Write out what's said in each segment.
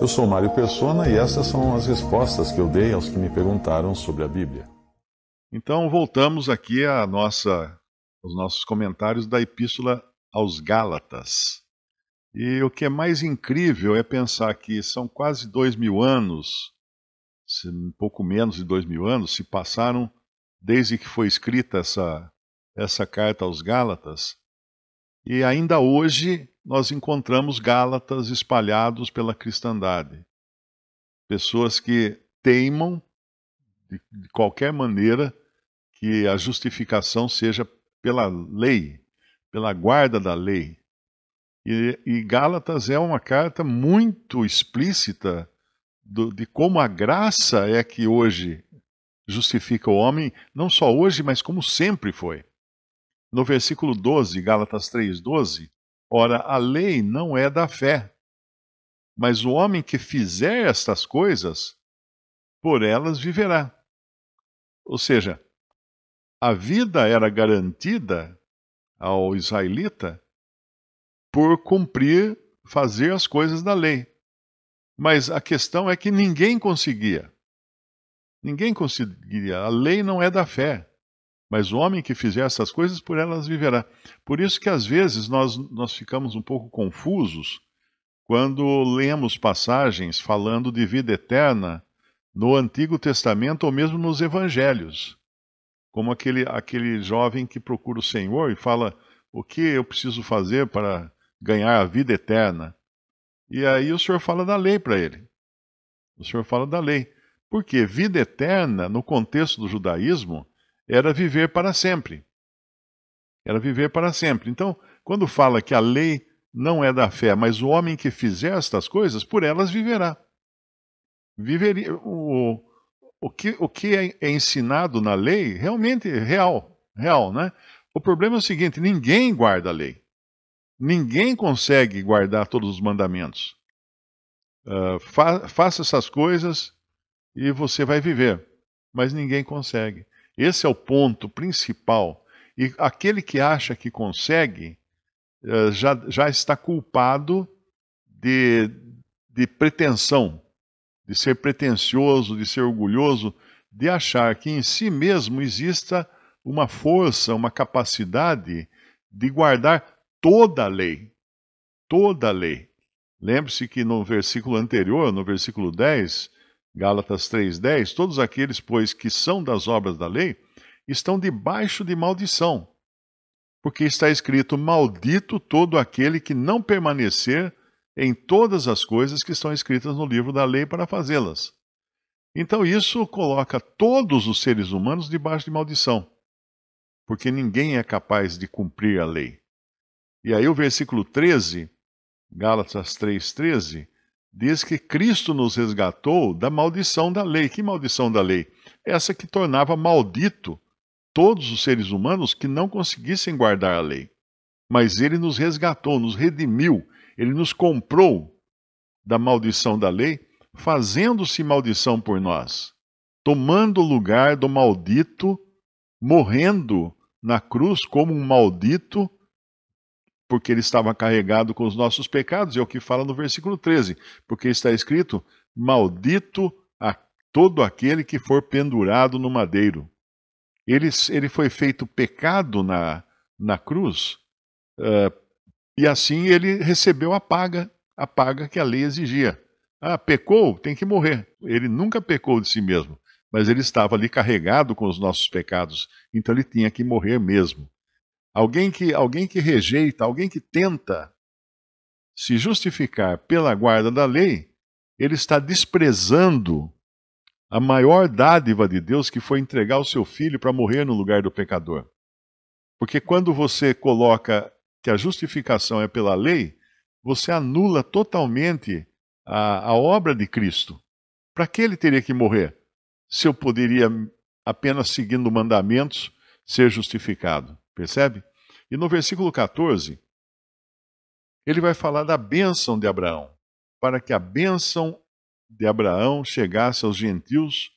Eu sou Mário Persona e essas são as respostas que eu dei aos que me perguntaram sobre a Bíblia. Então voltamos aqui à nossa, aos nossos comentários da Epístola aos Gálatas. E o que é mais incrível é pensar que são quase dois mil anos, um pouco menos de dois mil anos, se passaram desde que foi escrita essa, essa carta aos Gálatas, e ainda hoje nós encontramos Gálatas espalhados pela cristandade. Pessoas que teimam, de, de qualquer maneira, que a justificação seja pela lei, pela guarda da lei. E, e Gálatas é uma carta muito explícita do, de como a graça é que hoje justifica o homem, não só hoje, mas como sempre foi no versículo 12, Gálatas 3:12, ora a lei não é da fé. Mas o homem que fizer estas coisas, por elas viverá. Ou seja, a vida era garantida ao israelita por cumprir, fazer as coisas da lei. Mas a questão é que ninguém conseguia. Ninguém conseguia. A lei não é da fé mas o homem que fizer essas coisas por elas viverá. Por isso que às vezes nós, nós ficamos um pouco confusos quando lemos passagens falando de vida eterna no Antigo Testamento ou mesmo nos Evangelhos. Como aquele, aquele jovem que procura o Senhor e fala: O que eu preciso fazer para ganhar a vida eterna? E aí o Senhor fala da lei para ele. O Senhor fala da lei. Porque vida eterna, no contexto do judaísmo, era viver para sempre. Era viver para sempre. Então, quando fala que a lei não é da fé, mas o homem que fizer estas coisas, por elas viverá. Viveria, o, o, que, o que é, é ensinado na lei realmente é real, real, né? O problema é o seguinte: ninguém guarda a lei. Ninguém consegue guardar todos os mandamentos. Uh, fa faça essas coisas e você vai viver. Mas ninguém consegue. Esse é o ponto principal. E aquele que acha que consegue eh, já, já está culpado de, de pretensão, de ser pretensioso, de ser orgulhoso, de achar que em si mesmo exista uma força, uma capacidade de guardar toda a lei. Toda a lei. Lembre-se que no versículo anterior, no versículo 10, Gálatas 3:10, todos aqueles, pois, que são das obras da lei, estão debaixo de maldição. Porque está escrito: Maldito todo aquele que não permanecer em todas as coisas que estão escritas no livro da lei para fazê-las. Então isso coloca todos os seres humanos debaixo de maldição, porque ninguém é capaz de cumprir a lei. E aí o versículo 13, Gálatas 3:13, diz que Cristo nos resgatou da maldição da lei. Que maldição da lei? Essa que tornava maldito todos os seres humanos que não conseguissem guardar a lei. Mas ele nos resgatou, nos redimiu, ele nos comprou da maldição da lei, fazendo-se maldição por nós, tomando o lugar do maldito, morrendo na cruz como um maldito porque ele estava carregado com os nossos pecados, é o que fala no versículo 13, porque está escrito: Maldito a todo aquele que for pendurado no madeiro. Ele, ele foi feito pecado na, na cruz, uh, e assim ele recebeu a paga, a paga que a lei exigia. Ah, pecou, tem que morrer. Ele nunca pecou de si mesmo, mas ele estava ali carregado com os nossos pecados, então ele tinha que morrer mesmo. Alguém que, alguém que rejeita, alguém que tenta se justificar pela guarda da lei, ele está desprezando a maior dádiva de Deus que foi entregar o seu filho para morrer no lugar do pecador. Porque quando você coloca que a justificação é pela lei, você anula totalmente a, a obra de Cristo. Para que ele teria que morrer? Se eu poderia, apenas seguindo mandamentos, ser justificado. Percebe? E no versículo 14, ele vai falar da bênção de Abraão, para que a bênção de Abraão chegasse aos gentios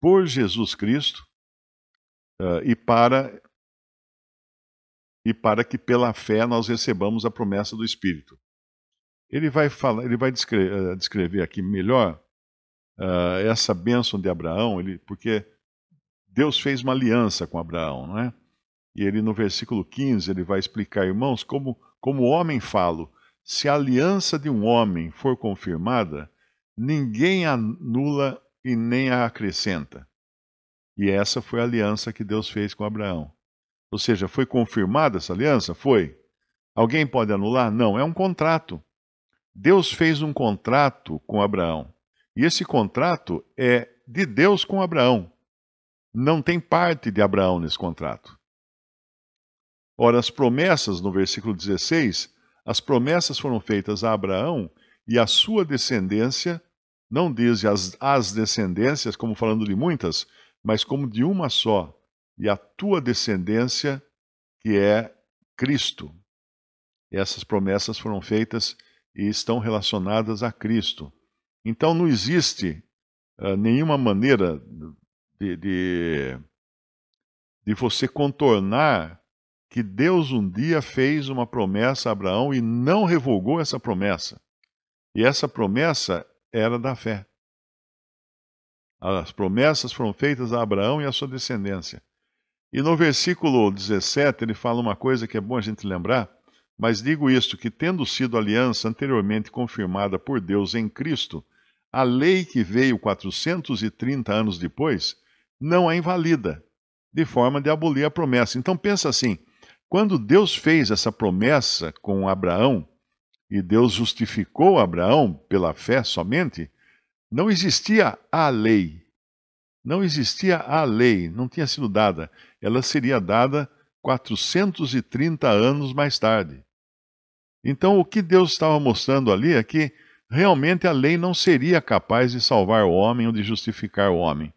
por Jesus Cristo uh, e para e para que pela fé nós recebamos a promessa do Espírito. Ele vai falar, ele vai descrever, eh, descrever aqui melhor uh, essa bênção de Abraão, ele, porque Deus fez uma aliança com Abraão, não é? E ele, no versículo 15, ele vai explicar, irmãos, como, como homem falo, se a aliança de um homem for confirmada, ninguém anula e nem a acrescenta. E essa foi a aliança que Deus fez com Abraão. Ou seja, foi confirmada essa aliança? Foi. Alguém pode anular? Não, é um contrato. Deus fez um contrato com Abraão. E esse contrato é de Deus com Abraão. Não tem parte de Abraão nesse contrato. Ora, as promessas, no versículo 16, as promessas foram feitas a Abraão e a sua descendência, não diz as, as descendências, como falando de muitas, mas como de uma só, e a tua descendência, que é Cristo. Essas promessas foram feitas e estão relacionadas a Cristo. Então não existe uh, nenhuma maneira de, de, de, você contornar que Deus um dia fez uma promessa a Abraão e não revogou essa promessa. E essa promessa era da fé. As promessas foram feitas a Abraão e à sua descendência. E no versículo 17, ele fala uma coisa que é bom a gente lembrar, mas digo isto: que tendo sido aliança anteriormente confirmada por Deus em Cristo, a lei que veio 430 anos depois não a é invalida, de forma de abolir a promessa. Então pensa assim: quando Deus fez essa promessa com Abraão, e Deus justificou Abraão pela fé somente, não existia a lei. Não existia a lei, não tinha sido dada. Ela seria dada 430 anos mais tarde. Então, o que Deus estava mostrando ali é que realmente a lei não seria capaz de salvar o homem ou de justificar o homem.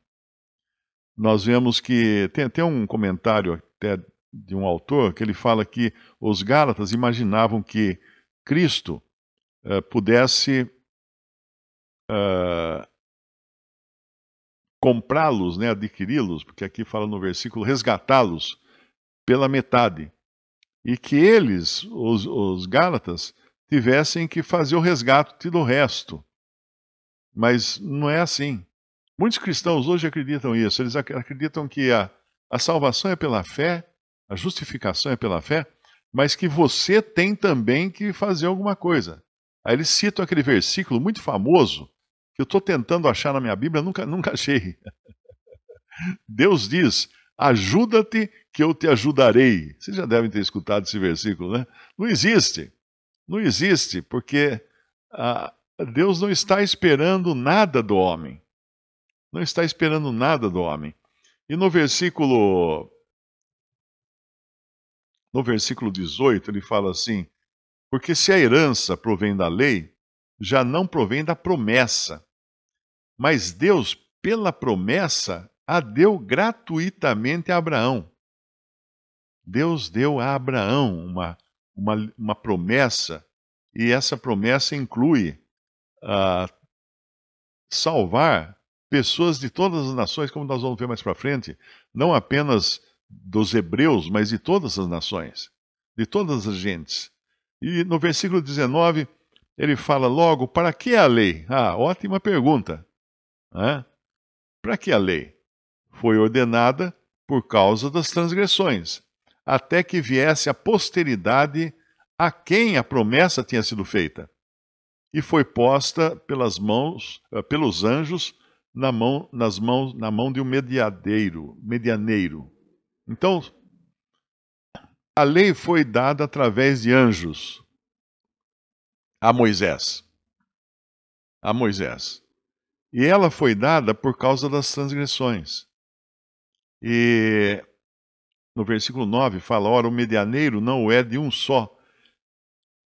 Nós vemos que tem até um comentário até de um autor que ele fala que os Gálatas imaginavam que Cristo uh, pudesse uh, comprá-los, né, adquiri-los, porque aqui fala no versículo resgatá-los pela metade, e que eles, os, os Gálatas, tivessem que fazer o resgate do resto. Mas não é assim. Muitos cristãos hoje acreditam isso. Eles acreditam que a, a salvação é pela fé a justificação é pela fé, mas que você tem também que fazer alguma coisa. Aí eles citam aquele versículo muito famoso, que eu estou tentando achar na minha Bíblia, nunca, nunca achei. Deus diz: ajuda-te que eu te ajudarei. Vocês já devem ter escutado esse versículo, né? Não existe. Não existe, porque ah, Deus não está esperando nada do homem. Não está esperando nada do homem. E no versículo no versículo 18, ele fala assim: Porque se a herança provém da lei, já não provém da promessa. Mas Deus, pela promessa, a deu gratuitamente a Abraão. Deus deu a Abraão uma, uma, uma promessa, e essa promessa inclui ah, salvar pessoas de todas as nações, como nós vamos ver mais para frente, não apenas dos hebreus, mas de todas as nações, de todas as gentes. E no versículo 19, ele fala logo: para que a lei? Ah, ótima pergunta. Né? Para que a lei? Foi ordenada por causa das transgressões, até que viesse a posteridade a quem a promessa tinha sido feita, e foi posta pelas mãos, pelos anjos na mão, nas mãos, na mão de um mediadeiro, medianeiro, então, a lei foi dada através de anjos a Moisés. A Moisés. E ela foi dada por causa das transgressões. E no versículo 9 fala: Ora, o medianeiro não é de um só,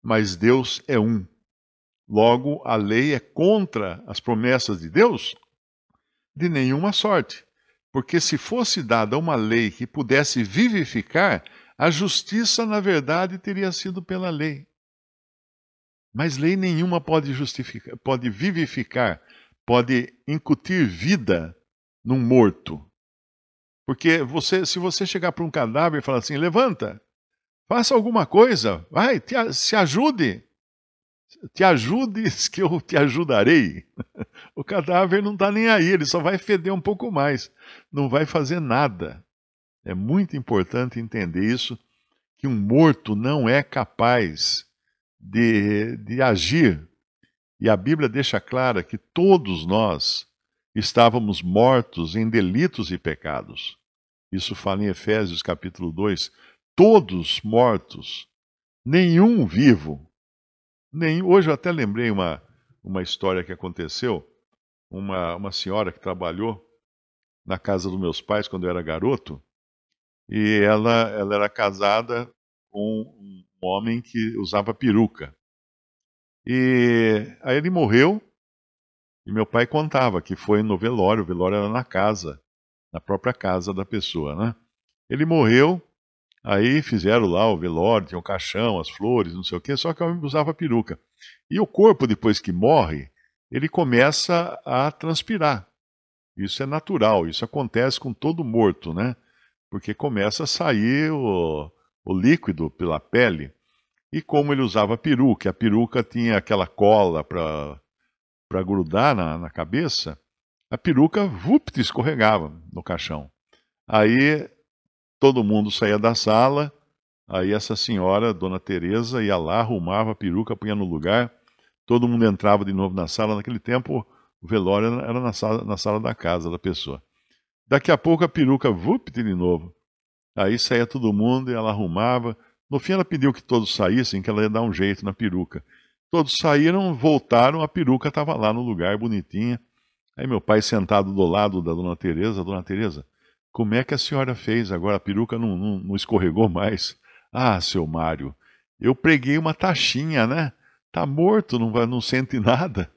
mas Deus é um. Logo, a lei é contra as promessas de Deus de nenhuma sorte. Porque se fosse dada uma lei que pudesse vivificar, a justiça, na verdade, teria sido pela lei. Mas lei nenhuma pode justificar, pode vivificar, pode incutir vida num morto. Porque você, se você chegar para um cadáver e falar assim, levanta, faça alguma coisa, vai, te, se ajude, te ajudes que eu te ajudarei. O cadáver não está nem aí, ele só vai feder um pouco mais, não vai fazer nada. É muito importante entender isso, que um morto não é capaz de, de agir. E a Bíblia deixa clara que todos nós estávamos mortos em delitos e pecados. Isso fala em Efésios capítulo 2. Todos mortos, nenhum vivo nem, hoje eu até lembrei uma, uma história que aconteceu. Uma, uma senhora que trabalhou na casa dos meus pais quando eu era garoto, e ela, ela era casada com um homem que usava peruca. E aí ele morreu, e meu pai contava que foi no velório, o velório era na casa, na própria casa da pessoa, né? Ele morreu Aí fizeram lá o velório, tinha o caixão, as flores, não sei o quê, só que o homem usava peruca. E o corpo, depois que morre, ele começa a transpirar. Isso é natural, isso acontece com todo morto, né? Porque começa a sair o, o líquido pela pele. E como ele usava peruca, a peruca tinha aquela cola para grudar na, na cabeça, a peruca vupt escorregava no caixão. Aí Todo mundo saía da sala, aí essa senhora, dona Teresa, ia lá, arrumava a peruca, punha no lugar, todo mundo entrava de novo na sala. Naquele tempo, o velório era na sala, na sala da casa da pessoa. Daqui a pouco a peruca, vupte de novo. Aí saía todo mundo e ela arrumava. No fim, ela pediu que todos saíssem, que ela ia dar um jeito na peruca. Todos saíram, voltaram, a peruca estava lá no lugar, bonitinha. Aí meu pai sentado do lado da dona Teresa, dona Teresa, como é que a senhora fez? Agora a peruca não, não, não escorregou mais. Ah, seu Mário, eu preguei uma taxinha, né? Tá morto, não, vai, não sente nada.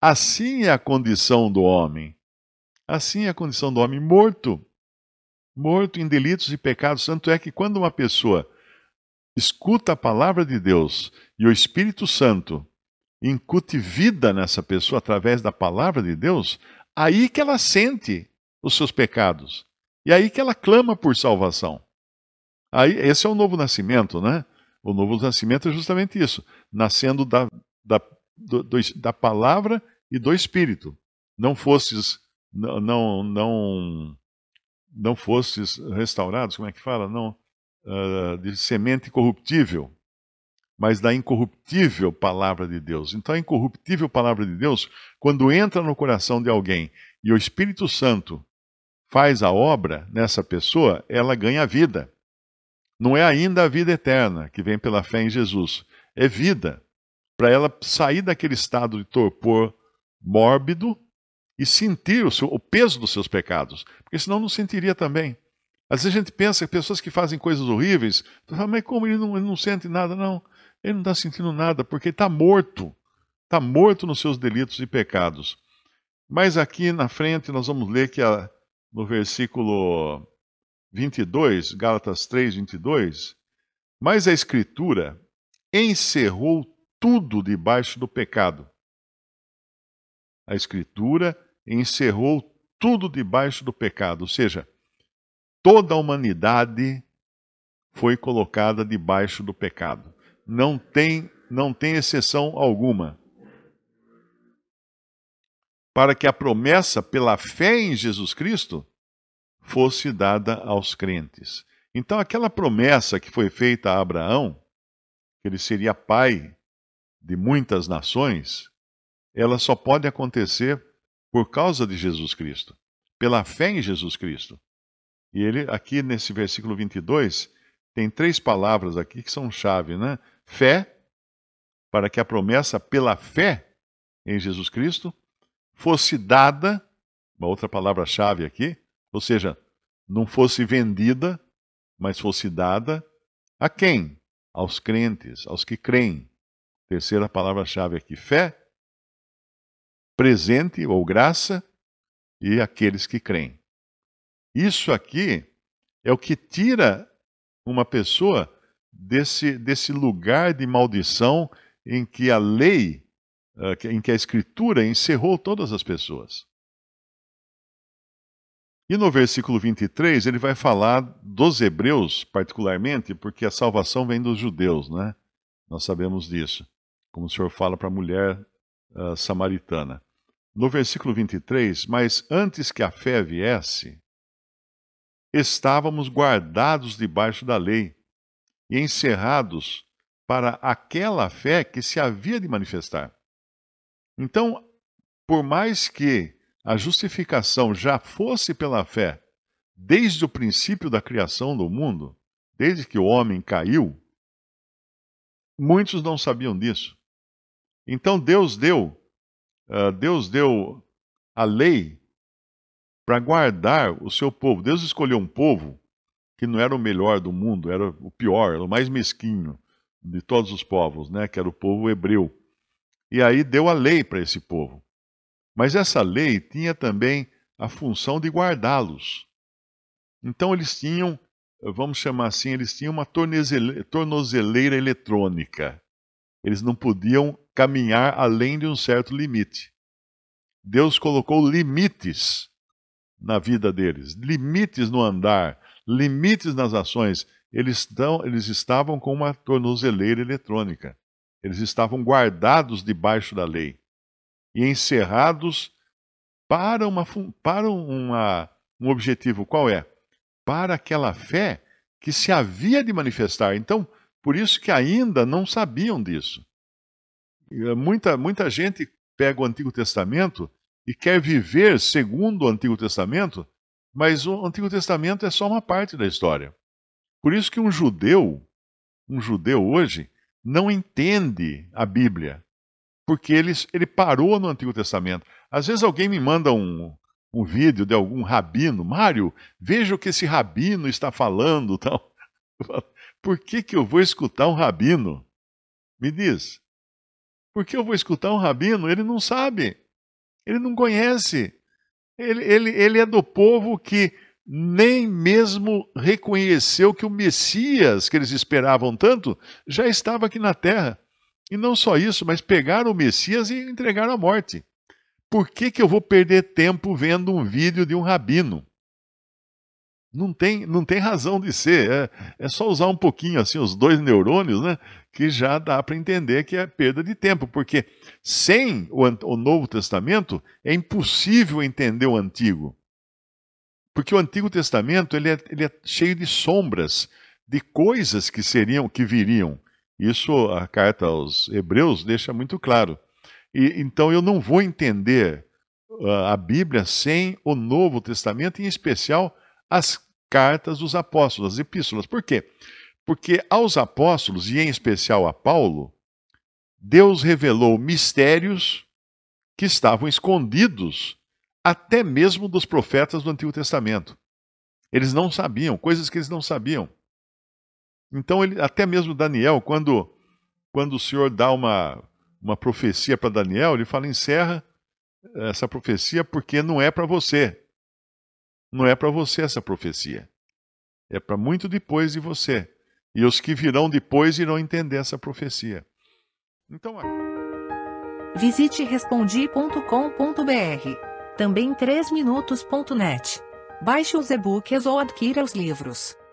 Assim é a condição do homem. Assim é a condição do homem morto. Morto em delitos e pecados. Tanto é que quando uma pessoa escuta a palavra de Deus e o Espírito Santo incute vida nessa pessoa através da palavra de Deus, aí que ela sente os seus pecados. E aí que ela clama por salvação. Aí, esse é o novo nascimento, né? O novo nascimento é justamente isso: nascendo da, da, do, do, da palavra e do Espírito. Não fosses, não, não, não, não restaurados, como é que fala? Não, uh, de semente corruptível, mas da incorruptível palavra de Deus. Então, a incorruptível palavra de Deus, quando entra no coração de alguém e o Espírito Santo faz a obra nessa pessoa, ela ganha vida. Não é ainda a vida eterna que vem pela fé em Jesus, é vida para ela sair daquele estado de torpor mórbido e sentir o, seu, o, peso dos seus pecados, porque senão não sentiria também. Às vezes a gente pensa que pessoas que fazem coisas horríveis, fala, mas como ele não, ele não sente nada? Não, ele não está sentindo nada, porque está morto. Está morto nos seus delitos e pecados. Mas aqui na frente nós vamos ler que a, no versículo 22, Gálatas 3, 22, mas a Escritura encerrou tudo debaixo do pecado. A Escritura encerrou tudo debaixo do pecado, ou seja, toda a humanidade foi colocada debaixo do pecado. Não tem, não tem exceção alguma para que a promessa pela fé em Jesus Cristo fosse dada aos crentes. Então, aquela promessa que foi feita a Abraão, que ele seria pai de muitas nações, ela só pode acontecer por causa de Jesus Cristo, pela fé em Jesus Cristo. E ele, aqui nesse versículo 22, tem três palavras aqui que são chave, né? Fé, para que a promessa pela fé em Jesus Cristo fosse dada, uma outra palavra-chave aqui, ou seja, não fosse vendida, mas fosse dada a quem? Aos crentes, aos que creem. Terceira palavra-chave aqui, fé, presente ou graça e aqueles que creem. Isso aqui é o que tira uma pessoa desse, desse lugar de maldição em que a lei eh, em que a Escritura encerrou todas as pessoas. E no versículo 23, ele vai falar dos hebreus, particularmente, porque a salvação vem dos judeus, né? Nós sabemos disso, como o Senhor fala para a mulher uh, samaritana. No versículo 23, mas antes que a fé viesse, estávamos guardados debaixo da lei e encerrados para aquela fé que se havia de manifestar. Então, por mais que a justificação já fosse pela fé desde o princípio da criação do mundo, desde que o homem caiu, muitos não sabiam disso. Então Deus deu, uh, Deus deu a lei para guardar o seu povo. Deus escolheu um povo que não era o melhor do mundo, era o pior, era o mais mesquinho de todos os povos, né? Que era o povo hebreu e aí deu a lei para esse povo. Mas essa lei tinha também a função de guardá-los. Então eles tinham, vamos chamar assim, eles tinham uma tornozeleira eletrônica. Eles não podiam caminhar além de um certo limite. Deus colocou limites na vida deles, limites no andar, limites nas ações. Eles, estão, eles estavam com uma tornozeleira eletrônica. Eles estavam guardados debaixo da lei e encerrados para, uma, para uma, um objetivo. Qual é? Para aquela fé que se havia de manifestar. Então, por isso que ainda não sabiam disso. Eh, muita, muita gente pega o Antigo Testamento e quer viver segundo o Antigo Testamento, mas o Antigo Testamento é só uma parte da história. Por isso que um judeu, um judeu hoje, não entende a Bíblia, porque ele, ele parou no Antigo Testamento. Às vezes alguém me manda um, um vídeo de algum rabino, Mário, veja o que esse rabino está falando. Tal. Por que, que eu vou escutar um rabino? Me diz. Por que eu vou escutar um rabino? Ele não sabe, ele não conhece. Ele, ele, ele é do povo que nem mesmo reconheceu que o Messias, que eles esperavam tanto, já estava aqui na terra. E não só isso, mas pegaram o Messias e entregaram à morte. Por que, que eu vou perder tempo vendo um vídeo de um rabino? Não tem, não tem razão de ser. É, é só usar um pouquinho assim os dois neurônios, né? Que já dá para entender que é perda de tempo, porque sem o, o Novo Testamento é impossível entender o Antigo. Porque o Antigo Testamento ele é, ele é cheio de sombras, de coisas que seriam, que viriam. Isso a carta aos Hebreus deixa muito claro. E, então eu não vou entender ah, a Bíblia sem o Novo Testamento, em especial as cartas dos apóstolos, as epístolas. Por quê? Porque aos apóstolos, e em especial a Paulo, Deus revelou mistérios que estavam escondidos até mesmo dos profetas do Antigo Testamento. Eles não sabiam, coisas que eles não sabiam. Então, ele, até mesmo Daniel, quando, quando o Senhor dá uma, uma profecia para Daniel, ele fala: encerra essa profecia porque não é para você. Não é para você essa profecia. É para muito depois de você. E os que virão depois irão entender essa profecia. Então, visite respondi.com.br também 3minutos.net. Baixe os e-books ou adquira os livros.